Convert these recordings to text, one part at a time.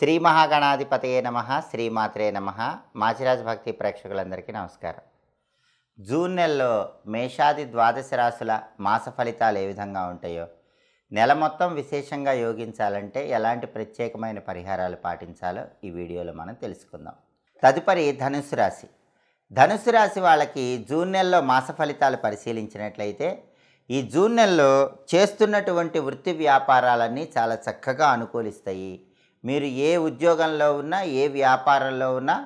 శ్రీ మహాగణాధిపతయే నమ శ్రీమాత్రే నమ మాచిరాజ భక్తి ప్రేక్షకులందరికీ నమస్కారం జూన్ నెలలో మేషాది ద్వాదశ రాశుల మాస ఫలితాలు ఏ విధంగా ఉంటాయో నెల మొత్తం విశేషంగా యోగించాలంటే ఎలాంటి ప్రత్యేకమైన పరిహారాలు పాటించాలో ఈ వీడియోలో మనం తెలుసుకుందాం తదుపరి ధనుసు రాశి ధనుసు రాశి వాళ్ళకి జూన్ నెలలో మాస ఫలితాలు పరిశీలించినట్లయితే ఈ జూన్ నెలలో చేస్తున్నటువంటి వృత్తి వ్యాపారాలన్నీ చాలా చక్కగా అనుకూలిస్తాయి మీరు ఏ ఉద్యోగంలో ఉన్నా ఏ వ్యాపారంలో ఉన్నా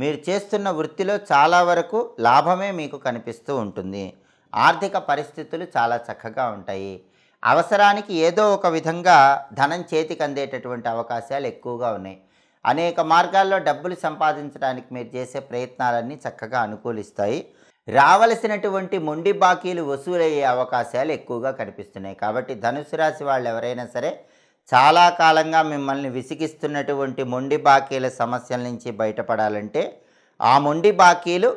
మీరు చేస్తున్న వృత్తిలో చాలా వరకు లాభమే మీకు కనిపిస్తూ ఉంటుంది ఆర్థిక పరిస్థితులు చాలా చక్కగా ఉంటాయి అవసరానికి ఏదో ఒక విధంగా ధనం చేతికి అందేటటువంటి అవకాశాలు ఎక్కువగా ఉన్నాయి అనేక మార్గాల్లో డబ్బులు సంపాదించడానికి మీరు చేసే ప్రయత్నాలన్నీ చక్కగా అనుకూలిస్తాయి రావలసినటువంటి మొండి బాకీలు వసూలయ్యే అవకాశాలు ఎక్కువగా కనిపిస్తున్నాయి కాబట్టి ధనుసు రాశి వాళ్ళు ఎవరైనా సరే చాలా కాలంగా మిమ్మల్ని విసిగిస్తున్నటువంటి మొండి బాకీల సమస్యల నుంచి బయటపడాలంటే ఆ మొండి బాకీలు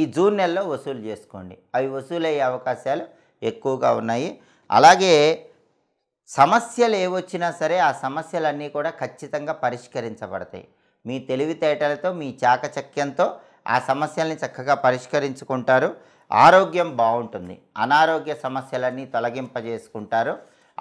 ఈ జూన్ నెలలో వసూలు చేసుకోండి అవి వసూలయ్యే అవకాశాలు ఎక్కువగా ఉన్నాయి అలాగే సమస్యలు ఏవొచ్చినా సరే ఆ సమస్యలన్నీ కూడా ఖచ్చితంగా పరిష్కరించబడతాయి మీ తెలివితేటలతో మీ చాకచక్యంతో ఆ సమస్యల్ని చక్కగా పరిష్కరించుకుంటారు ఆరోగ్యం బాగుంటుంది అనారోగ్య సమస్యలన్నీ తొలగింపజేసుకుంటారు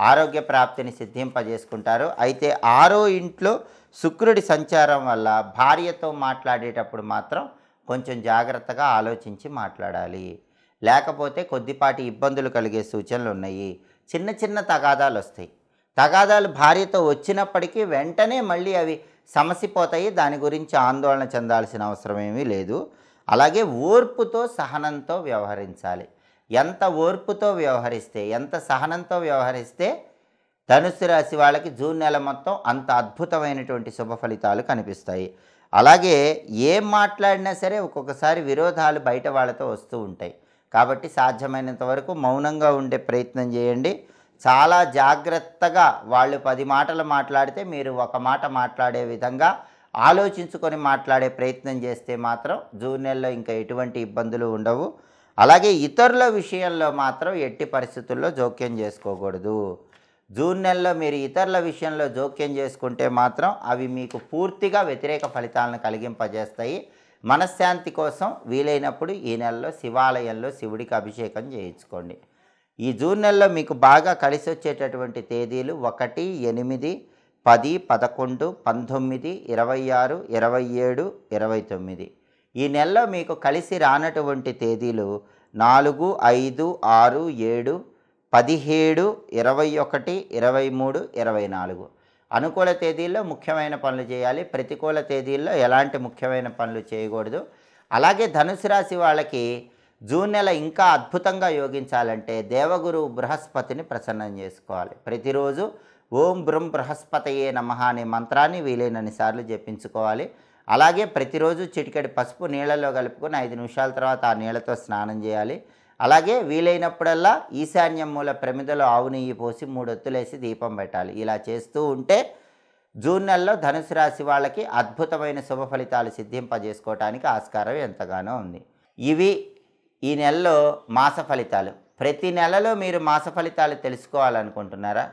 ఆరోగ్య ప్రాప్తిని సిద్ధింపజేసుకుంటారు అయితే ఆరో ఇంట్లో శుక్రుడి సంచారం వల్ల భార్యతో మాట్లాడేటప్పుడు మాత్రం కొంచెం జాగ్రత్తగా ఆలోచించి మాట్లాడాలి లేకపోతే కొద్దిపాటి ఇబ్బందులు కలిగే సూచనలు ఉన్నాయి చిన్న చిన్న తగాదాలు వస్తాయి తగాదాలు భార్యతో వచ్చినప్పటికీ వెంటనే మళ్ళీ అవి సమసిపోతాయి దాని గురించి ఆందోళన చెందాల్సిన అవసరం ఏమీ లేదు అలాగే ఓర్పుతో సహనంతో వ్యవహరించాలి ఎంత ఓర్పుతో వ్యవహరిస్తే ఎంత సహనంతో వ్యవహరిస్తే ధనుస్సు రాశి వాళ్ళకి జూన్ నెల మొత్తం అంత అద్భుతమైనటువంటి శుభ ఫలితాలు కనిపిస్తాయి అలాగే ఏం మాట్లాడినా సరే ఒక్కొక్కసారి విరోధాలు బయట వాళ్ళతో వస్తూ ఉంటాయి కాబట్టి సాధ్యమైనంత వరకు మౌనంగా ఉండే ప్రయత్నం చేయండి చాలా జాగ్రత్తగా వాళ్ళు పది మాటలు మాట్లాడితే మీరు ఒక మాట మాట్లాడే విధంగా ఆలోచించుకొని మాట్లాడే ప్రయత్నం చేస్తే మాత్రం జూన్ నెలలో ఇంకా ఎటువంటి ఇబ్బందులు ఉండవు అలాగే ఇతరుల విషయంలో మాత్రం ఎట్టి పరిస్థితుల్లో జోక్యం చేసుకోకూడదు జూన్ నెలలో మీరు ఇతరుల విషయంలో జోక్యం చేసుకుంటే మాత్రం అవి మీకు పూర్తిగా వ్యతిరేక ఫలితాలను కలిగింపజేస్తాయి మనశ్శాంతి కోసం వీలైనప్పుడు ఈ నెలలో శివాలయంలో శివుడికి అభిషేకం చేయించుకోండి ఈ జూన్ నెలలో మీకు బాగా కలిసి వచ్చేటటువంటి తేదీలు ఒకటి ఎనిమిది పది పదకొండు పంతొమ్మిది ఇరవై ఆరు ఇరవై ఏడు ఇరవై తొమ్మిది ఈ నెలలో మీకు కలిసి రానటువంటి తేదీలు నాలుగు ఐదు ఆరు ఏడు పదిహేడు ఇరవై ఒకటి ఇరవై మూడు ఇరవై నాలుగు అనుకూల తేదీల్లో ముఖ్యమైన పనులు చేయాలి ప్రతికూల తేదీల్లో ఎలాంటి ముఖ్యమైన పనులు చేయకూడదు అలాగే ధనుసు రాశి వాళ్ళకి జూన్ నెల ఇంకా అద్భుతంగా యోగించాలంటే దేవగురు బృహస్పతిని ప్రసన్నం చేసుకోవాలి ప్రతిరోజు ఓం బృం బృహస్పతయే నమ అనే మంత్రాన్ని వీలైనన్ని సార్లు జపించుకోవాలి అలాగే ప్రతిరోజు చిటికెడు పసుపు నీళ్ళలో కలుపుకొని ఐదు నిమిషాల తర్వాత ఆ నీళ్ళతో స్నానం చేయాలి అలాగే వీలైనప్పుడల్లా ఈశాన్యం మూల ప్రమిదలో ఆవు నెయ్యి పోసి మూడొత్తులేసి దీపం పెట్టాలి ఇలా చేస్తూ ఉంటే జూన్ నెలలో ధనుసు రాశి వాళ్ళకి అద్భుతమైన శుభ ఫలితాలు సిద్ధింపజేసుకోవటానికి ఆస్కారం ఎంతగానో ఉంది ఇవి ఈ నెలలో మాస ఫలితాలు ప్రతి నెలలో మీరు మాస ఫలితాలు తెలుసుకోవాలనుకుంటున్నారా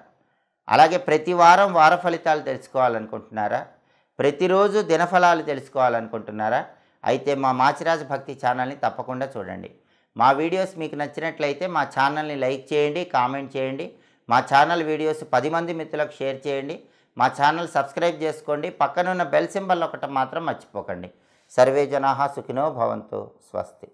అలాగే ప్రతి వారం వార ఫలితాలు తెలుసుకోవాలనుకుంటున్నారా ప్రతిరోజు దినఫలాలు తెలుసుకోవాలనుకుంటున్నారా అయితే మా మాచిరాజు భక్తి ఛానల్ని తప్పకుండా చూడండి మా వీడియోస్ మీకు నచ్చినట్లయితే మా ఛానల్ని లైక్ చేయండి కామెంట్ చేయండి మా ఛానల్ వీడియోస్ పది మంది మిత్రులకు షేర్ చేయండి మా ఛానల్ సబ్స్క్రైబ్ చేసుకోండి పక్కనున్న బెల్ సింబల్ ఒకటి మాత్రం మర్చిపోకండి సర్వే జనాహా సుఖినో భవంతు స్వస్తి